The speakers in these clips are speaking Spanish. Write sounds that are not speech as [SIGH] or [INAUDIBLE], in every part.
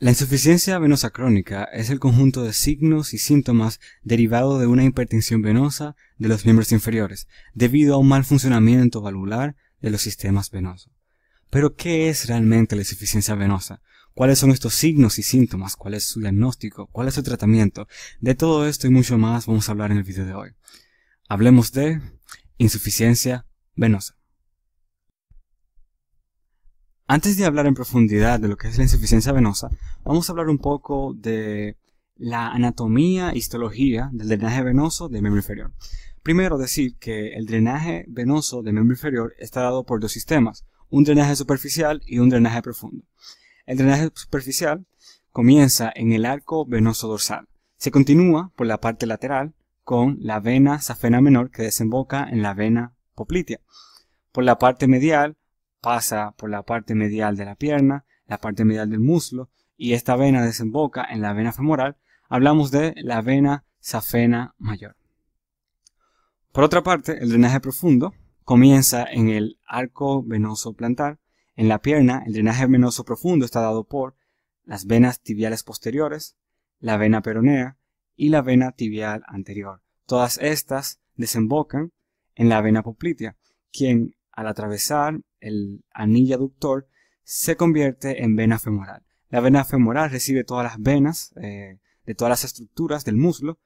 La insuficiencia venosa crónica es el conjunto de signos y síntomas derivados de una hipertensión venosa de los miembros inferiores, debido a un mal funcionamiento valvular de los sistemas venosos. Pero, ¿qué es realmente la insuficiencia venosa? ¿Cuáles son estos signos y síntomas? ¿Cuál es su diagnóstico? ¿Cuál es su tratamiento? De todo esto y mucho más vamos a hablar en el video de hoy. Hablemos de insuficiencia venosa. Antes de hablar en profundidad de lo que es la insuficiencia venosa, vamos a hablar un poco de la anatomía, histología del drenaje venoso del miembro inferior. Primero decir que el drenaje venoso del miembro inferior está dado por dos sistemas, un drenaje superficial y un drenaje profundo. El drenaje superficial comienza en el arco venoso dorsal, se continúa por la parte lateral con la vena safena menor que desemboca en la vena poplitea, por la parte medial pasa por la parte medial de la pierna, la parte medial del muslo, y esta vena desemboca en la vena femoral, hablamos de la vena safena mayor. Por otra parte, el drenaje profundo comienza en el arco venoso plantar. En la pierna, el drenaje venoso profundo está dado por las venas tibiales posteriores, la vena peronea y la vena tibial anterior. Todas estas desembocan en la vena poplitea, quien al atravesar el anillo aductor, se convierte en vena femoral. La vena femoral recibe todas las venas eh, de todas las estructuras del muslo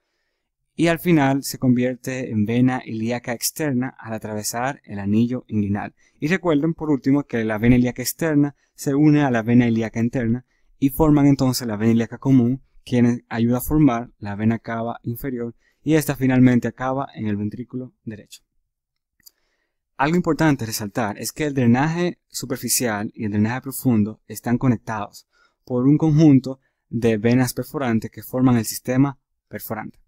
y al final se convierte en vena ilíaca externa al atravesar el anillo inguinal. Y recuerden por último que la vena ilíaca externa se une a la vena ilíaca interna y forman entonces la vena ilíaca común, quien ayuda a formar la vena cava inferior y esta finalmente acaba en el ventrículo derecho. Algo importante resaltar es que el drenaje superficial y el drenaje profundo están conectados por un conjunto de venas perforantes que forman el sistema perforante.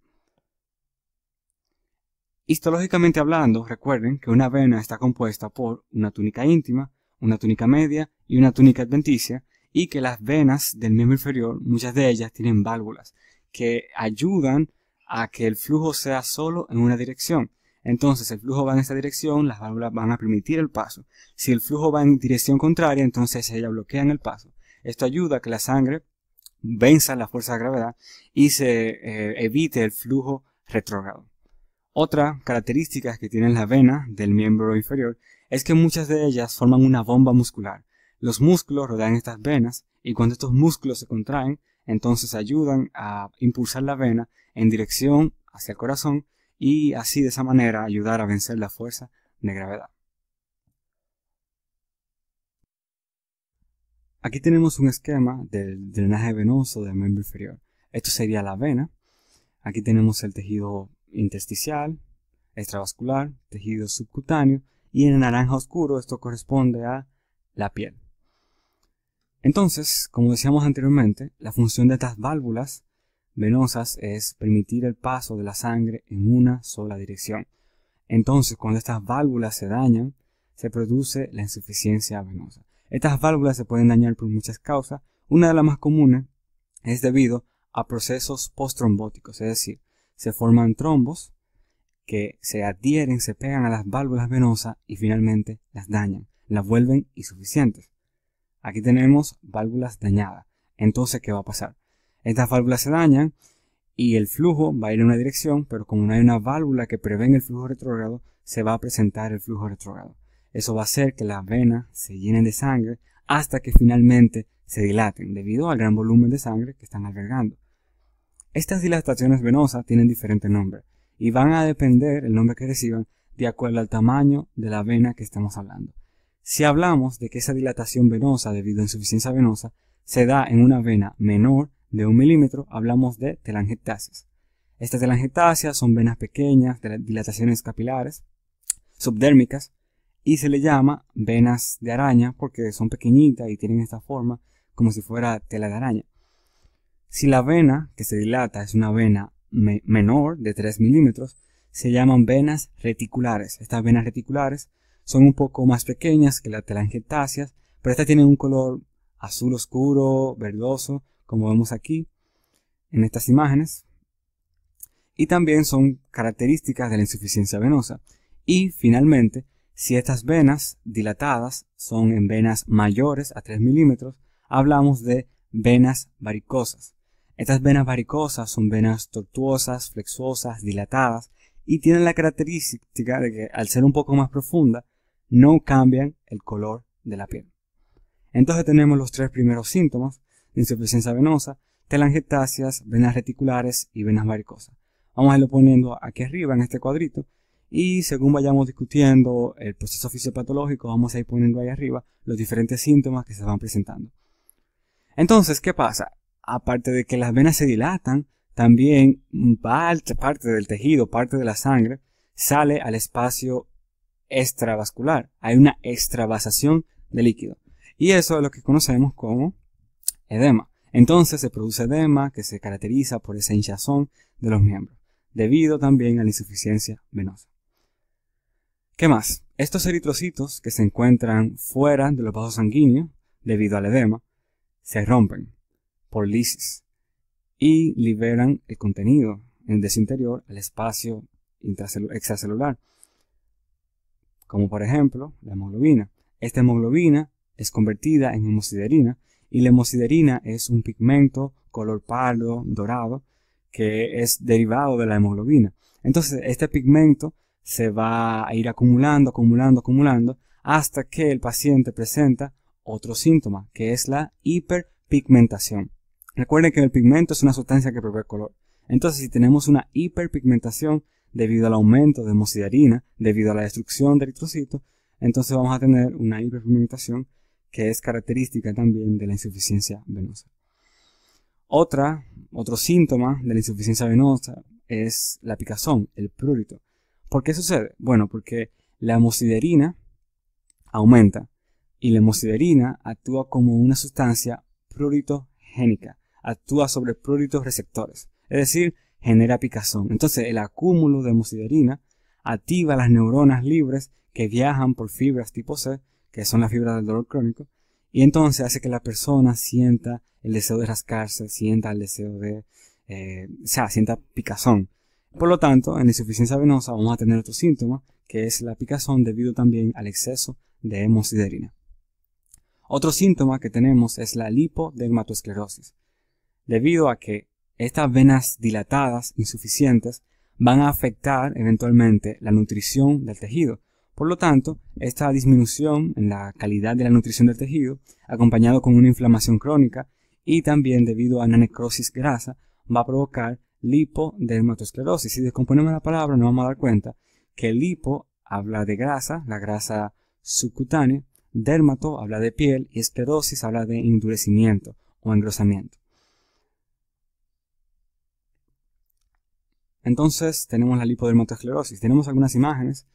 Histológicamente hablando, recuerden que una vena está compuesta por una túnica íntima, una túnica media y una túnica adventicia, y que las venas del miembro inferior, muchas de ellas tienen válvulas, que ayudan a que el flujo sea solo en una dirección, entonces el flujo va en esa dirección, las válvulas van a permitir el paso. Si el flujo va en dirección contraria, entonces ellas bloquean el paso. Esto ayuda a que la sangre venza la fuerza de gravedad y se eh, evite el flujo retrógrado. Otra característica que tienen las venas del miembro inferior es que muchas de ellas forman una bomba muscular. Los músculos rodean estas venas y cuando estos músculos se contraen, entonces ayudan a impulsar la vena en dirección hacia el corazón y así de esa manera ayudar a vencer la fuerza de gravedad. Aquí tenemos un esquema del drenaje venoso del miembro inferior. Esto sería la vena. Aquí tenemos el tejido intersticial, extravascular, tejido subcutáneo y en el naranja oscuro esto corresponde a la piel. Entonces, como decíamos anteriormente, la función de estas válvulas venosas es permitir el paso de la sangre en una sola dirección. Entonces, cuando estas válvulas se dañan, se produce la insuficiencia venosa. Estas válvulas se pueden dañar por muchas causas. Una de las más comunes es debido a procesos postrombóticos, es decir, se forman trombos que se adhieren, se pegan a las válvulas venosas y finalmente las dañan, las vuelven insuficientes. Aquí tenemos válvulas dañadas. Entonces, ¿qué va a pasar? Estas válvulas se dañan y el flujo va a ir en una dirección, pero como no hay una válvula que prevenga el flujo retrógrado, se va a presentar el flujo retrógrado. Eso va a hacer que las venas se llenen de sangre hasta que finalmente se dilaten debido al gran volumen de sangre que están albergando. Estas dilataciones venosas tienen diferentes nombre y van a depender el nombre que reciban de acuerdo al tamaño de la vena que estamos hablando. Si hablamos de que esa dilatación venosa debido a insuficiencia venosa se da en una vena menor de un milímetro, hablamos de telangiectasias. Estas telangiectasias son venas pequeñas, de dilataciones capilares, subdérmicas, y se le llama venas de araña porque son pequeñitas y tienen esta forma como si fuera tela de araña. Si la vena que se dilata es una vena menor de 3 milímetros, se llaman venas reticulares. Estas venas reticulares son un poco más pequeñas que las telangiectasias, pero estas tienen un color azul oscuro, verdoso, como vemos aquí en estas imágenes. Y también son características de la insuficiencia venosa. Y finalmente, si estas venas dilatadas son en venas mayores a 3 milímetros, hablamos de venas varicosas. Estas venas varicosas son venas tortuosas, flexuosas, dilatadas y tienen la característica de que al ser un poco más profunda no cambian el color de la piel. Entonces tenemos los tres primeros síntomas insuficiencia venosa, telangiectasias, venas reticulares y venas varicosas. Vamos a irlo poniendo aquí arriba en este cuadrito y según vayamos discutiendo el proceso fisiopatológico vamos a ir poniendo ahí arriba los diferentes síntomas que se van presentando. Entonces, ¿qué pasa? Aparte de que las venas se dilatan, también parte del tejido, parte de la sangre, sale al espacio extravascular. Hay una extravasación de líquido. Y eso es lo que conocemos como edema. Entonces se produce edema que se caracteriza por esa hinchazón de los miembros, debido también a la insuficiencia venosa. ¿Qué más? Estos eritrocitos que se encuentran fuera de los vasos sanguíneos debido al edema se rompen por lisis y liberan el contenido en el interior al espacio extracelular, como por ejemplo la hemoglobina. Esta hemoglobina es convertida en hemosiderina y la hemosiderina es un pigmento color pardo, dorado, que es derivado de la hemoglobina. Entonces, este pigmento se va a ir acumulando, acumulando, acumulando, hasta que el paciente presenta otro síntoma, que es la hiperpigmentación. Recuerden que el pigmento es una sustancia que provee color. Entonces, si tenemos una hiperpigmentación debido al aumento de hemosiderina, debido a la destrucción de eritrocitos, entonces vamos a tener una hiperpigmentación que es característica también de la insuficiencia venosa. Otra, otro síntoma de la insuficiencia venosa es la picazón, el prurito. ¿Por qué sucede? Bueno, porque la hemosiderina aumenta y la hemosiderina actúa como una sustancia pruritogénica, actúa sobre pruritos receptores, es decir, genera picazón. Entonces, el acúmulo de hemosiderina activa las neuronas libres que viajan por fibras tipo C que son las fibras del dolor crónico, y entonces hace que la persona sienta el deseo de rascarse, sienta el deseo de, eh, o sea, sienta picazón. Por lo tanto, en insuficiencia venosa vamos a tener otro síntoma, que es la picazón debido también al exceso de hemosiderina. Otro síntoma que tenemos es la lipodermatoesclerosis, debido a que estas venas dilatadas insuficientes van a afectar eventualmente la nutrición del tejido, por lo tanto, esta disminución en la calidad de la nutrición del tejido, acompañado con una inflamación crónica y también debido a una necrosis grasa, va a provocar lipodermatosclerosis. Si descomponemos la palabra, nos vamos a dar cuenta que lipo habla de grasa, la grasa subcutánea, dermato habla de piel y esclerosis habla de endurecimiento o engrosamiento. Entonces tenemos la lipodermatosclerosis. Tenemos algunas imágenes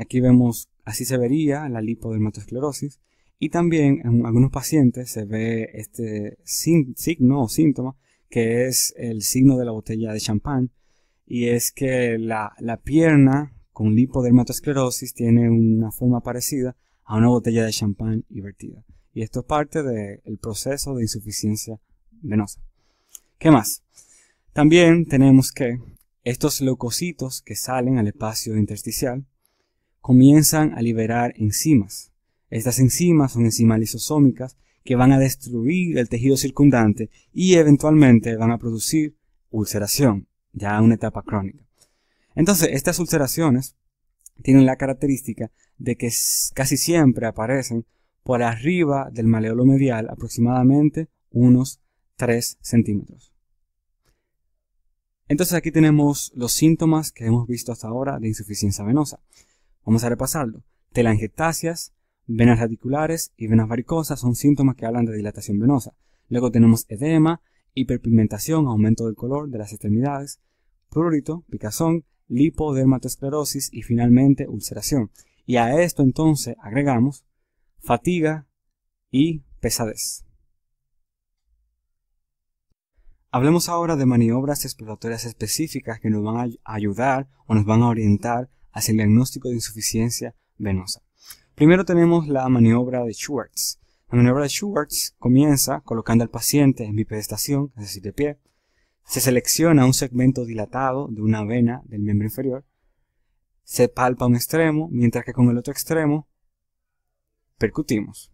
Aquí vemos, así se vería la lipodermatoesclerosis. Y también en algunos pacientes se ve este signo o síntoma, que es el signo de la botella de champán. Y es que la, pierna con lipodermatoesclerosis tiene una forma parecida a una botella de champán invertida. Y esto es parte del proceso de insuficiencia venosa. ¿Qué más? También tenemos que estos leucocitos que salen al espacio intersticial comienzan a liberar enzimas. Estas enzimas son enzimas lisosómicas que van a destruir el tejido circundante y eventualmente van a producir ulceración, ya una etapa crónica. Entonces, estas ulceraciones tienen la característica de que casi siempre aparecen por arriba del maleolo medial, aproximadamente unos 3 centímetros. Entonces aquí tenemos los síntomas que hemos visto hasta ahora de insuficiencia venosa. Vamos a repasarlo. Telangiectasias, venas radiculares y venas varicosas son síntomas que hablan de dilatación venosa. Luego tenemos edema, hiperpigmentación, aumento del color de las extremidades, prurito, picazón, lipodermatoesclerosis y finalmente ulceración. Y a esto entonces agregamos fatiga y pesadez. Hablemos ahora de maniobras exploratorias específicas que nos van a ayudar o nos van a orientar hacia el diagnóstico de insuficiencia venosa. Primero tenemos la maniobra de Schwartz. La maniobra de Schwartz comienza colocando al paciente en bipedestación, es decir, de pie. Se selecciona un segmento dilatado de una vena del miembro inferior. Se palpa un extremo, mientras que con el otro extremo percutimos.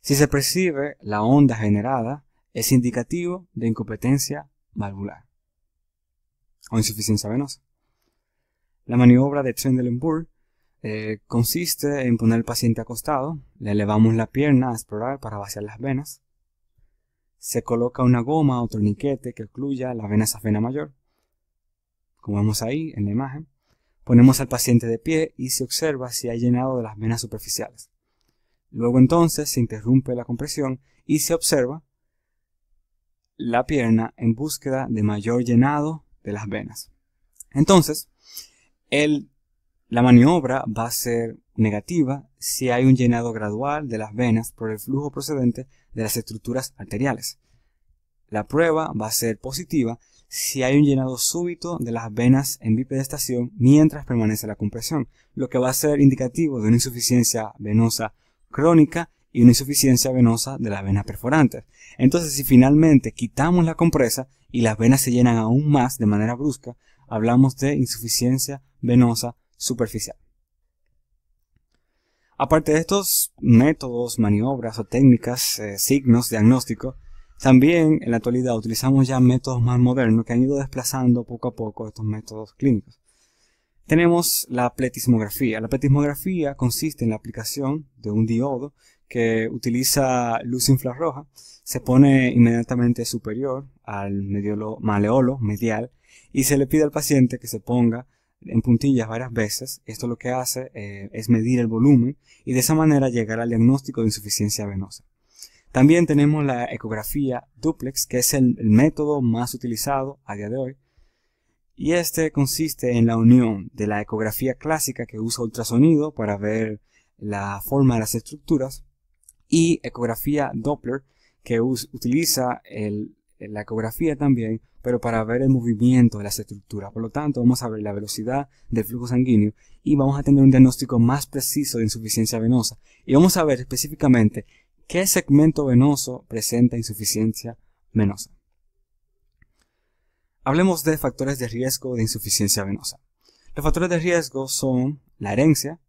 Si se percibe la onda generada, es indicativo de incompetencia valvular o insuficiencia venosa. La maniobra de Trendelenburg eh, consiste en poner al paciente acostado, le elevamos la pierna a explorar para vaciar las venas, se coloca una goma o torniquete que ocluya la vena safena mayor, como vemos ahí en la imagen, ponemos al paciente de pie y se observa si ha llenado de las venas superficiales. Luego entonces se interrumpe la compresión y se observa la pierna en búsqueda de mayor llenado de las venas. Entonces, el, la maniobra va a ser negativa si hay un llenado gradual de las venas por el flujo procedente de las estructuras arteriales. La prueba va a ser positiva si hay un llenado súbito de las venas en bipedestación mientras permanece la compresión, lo que va a ser indicativo de una insuficiencia venosa crónica y una insuficiencia venosa de las venas perforantes. Entonces, si finalmente quitamos la compresa y las venas se llenan aún más de manera brusca, hablamos de insuficiencia venosa superficial. Aparte de estos métodos, maniobras o técnicas, eh, signos, diagnósticos, también en la actualidad utilizamos ya métodos más modernos que han ido desplazando poco a poco estos métodos clínicos. Tenemos la pletismografía. La pletismografía consiste en la aplicación de un diodo que utiliza luz infrarroja, se pone inmediatamente superior al maleolo medial y se le pide al paciente que se ponga en puntillas varias veces. Esto lo que hace eh, es medir el volumen y de esa manera llegar al diagnóstico de insuficiencia venosa. También tenemos la ecografía duplex, que es el método más utilizado a día de hoy. Y este consiste en la unión de la ecografía clásica que usa ultrasonido para ver la forma de las estructuras y ecografía Doppler que utiliza el la ecografía también, pero para ver el movimiento de las estructuras. Por lo tanto, vamos a ver la velocidad del flujo sanguíneo y vamos a tener un diagnóstico más preciso de insuficiencia venosa. Y vamos a ver específicamente qué segmento venoso presenta insuficiencia venosa. Hablemos de factores de riesgo de insuficiencia venosa. Los factores de riesgo son la herencia,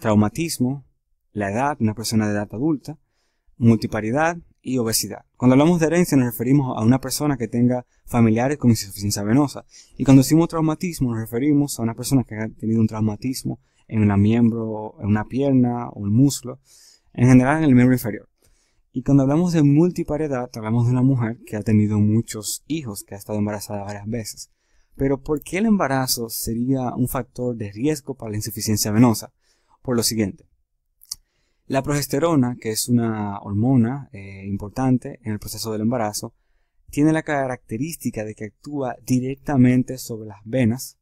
traumatismo, la edad, una persona de edad adulta, multiparidad, obesidad. Cuando hablamos de herencia nos referimos a una persona que tenga familiares con insuficiencia venosa y cuando decimos traumatismo nos referimos a una persona que ha tenido un traumatismo en una miembro, en una pierna o un muslo, en general en el miembro inferior. Y cuando hablamos de multipariedad, hablamos de una mujer que ha tenido muchos hijos, que ha estado embarazada varias veces. Pero ¿por qué el embarazo sería un factor de riesgo para la insuficiencia venosa? Por lo siguiente, la progesterona, que es una hormona eh, importante en el proceso del embarazo, tiene la característica de que actúa directamente sobre las venas,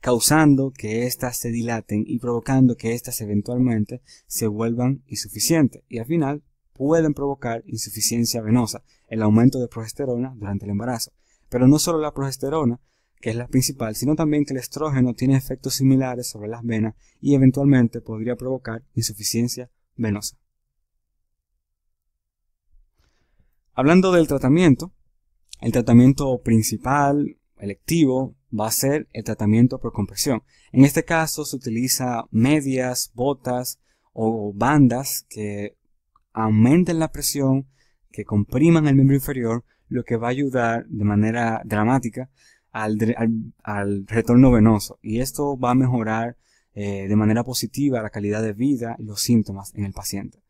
causando que éstas se dilaten y provocando que éstas eventualmente se vuelvan insuficientes y al final pueden provocar insuficiencia venosa, el aumento de progesterona durante el embarazo. Pero no solo la progesterona, que es la principal, sino también que el estrógeno tiene efectos similares sobre las venas y eventualmente podría provocar insuficiencia venosa. Hablando del tratamiento, el tratamiento principal, electivo, va a ser el tratamiento por compresión. En este caso se utiliza medias, botas o bandas que aumenten la presión, que compriman el miembro inferior, lo que va a ayudar de manera dramática al, retorno venoso y esto va a mejorar eh, de manera positiva la calidad de vida y los síntomas en el paciente.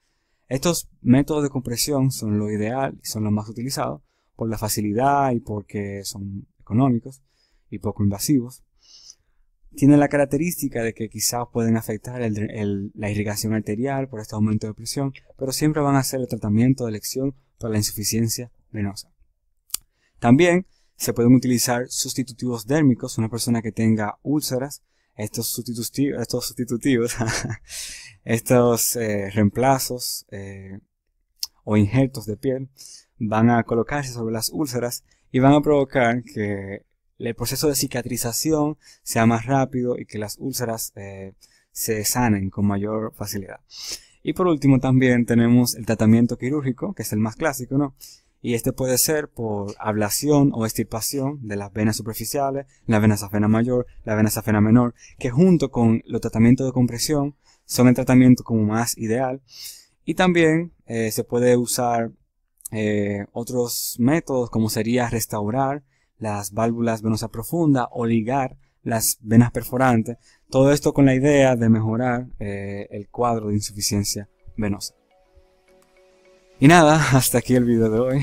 Estos métodos de compresión son lo ideal y son los más utilizados por la facilidad y porque son económicos y poco invasivos. Tienen la característica de que quizás pueden afectar la irrigación arterial por este aumento de presión, pero siempre van a ser el tratamiento de elección para la insuficiencia venosa. También se pueden utilizar sustitutivos dérmicos, una persona que tenga úlceras, estos sustitutivos, estos, sustitutivos, [LAUGHS] estos eh, reemplazos eh, o injertos de piel van a colocarse sobre las úlceras y van a provocar que el proceso de cicatrización sea más rápido y que las úlceras eh, se sanen con mayor facilidad. Y por último también tenemos el tratamiento quirúrgico, que es el más clásico, ¿no? y este puede ser por ablación o extirpación de las venas superficiales, la vena safena mayor, la vena safena menor, que junto con los tratamientos de compresión son el tratamiento como más ideal. Y también eh, se puede usar eh, otros métodos como sería restaurar las válvulas venosas profundas o ligar las venas perforantes. Todo esto con la idea de mejorar eh, el cuadro de insuficiencia venosa. Y nada, [LAUGHS] hasta aquí el video de hoy.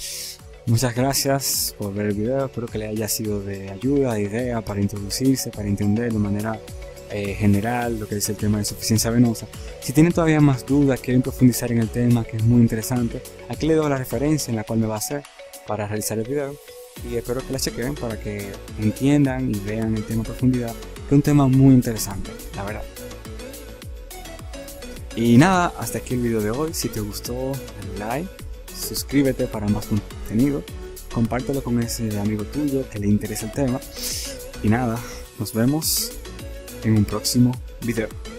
[LAUGHS] Muchas gracias por ver el video, espero que le haya sido de ayuda, de idea, para introducirse, para entender de manera eh, general lo que es el tema de insuficiencia venosa. Si tienen todavía más dudas, quieren profundizar en el tema que es muy interesante, aquí les doy la referencia en la cual me va a hacer para realizar el video y espero que la chequen para que entiendan y vean el tema a profundidad, que es un tema muy interesante, la verdad. Y nada, hasta aquí el video de hoy. Si te gustó, dale like, suscríbete para más contenido, compártelo con ese amigo tuyo que le interesa el tema. Y nada, nos vemos en un próximo video.